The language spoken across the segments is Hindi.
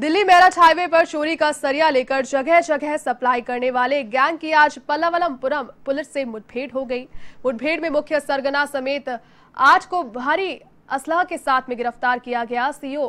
दिल्ली मेरठ हाईवे पर चोरी का सरिया लेकर जगह जगह सप्लाई करने वाले गैंग की आज पल्लवलमपुरम पुलिस से मुठभेड़ हो गई मुठभेड़ में मुख्य सरगना समेत आठ को भारी असलाह के साथ में गिरफ्तार किया गया सीओ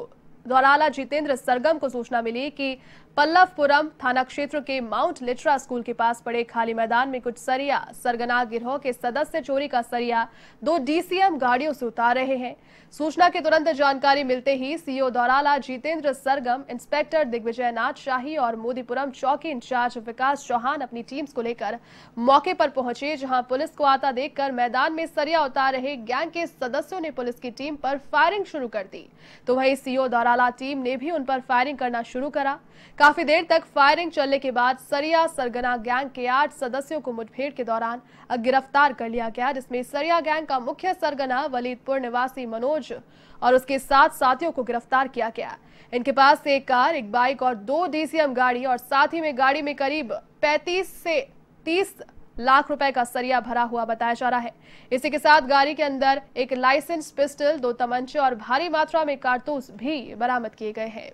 धौराला जितेंद्र सरगम को सूचना मिली कि पल्लवपुरम थाना क्षेत्र के माउंट लिट्रा स्कूल के पास पड़े खाली मैदान में कुछ सरिया सरगना गिरोह के सदस्य चोरी का सरिया दो डीसीएम गाड़ियों से उतार रहे हैं सूचना के तुरंत जानकारी मिलते ही सीओ दौराला जितेंद्र सरगम इंस्पेक्टर दिग्विजय नाथ शाही और मोदीपुरम चौकी इंचार्ज विकास चौहान अपनी टीम को लेकर मौके पर पहुंचे जहां पुलिस को आता देखकर मैदान में सरिया उतार रहे गैंग के सदस्यों ने पुलिस की टीम पर फायरिंग शुरू कर दी तो वही सीओ दौरा निराला टीम ने भी उन पर फायरिंग करना शुरू करा काफी देर तक फायरिंग चलने के बाद सरिया सरगना गैंग के आठ सदस्यों को मुठभेड़ के दौरान गिरफ्तार कर लिया गया जिसमें सरिया गैंग का मुख्य सरगना वलीदपुर निवासी मनोज और उसके सात साथियों को गिरफ्तार किया गया इनके पास से एक कार एक बाइक और दो डीसीएम गाड़ी और साथ ही में गाड़ी में करीब पैंतीस से तीस लाख रुपए का सरिया भरा हुआ बताया जा रहा है इसी के साथ गाड़ी के अंदर एक लाइसेंस पिस्टल दो तमंचे और भारी मात्रा में कारतूस भी बरामद किए गए हैं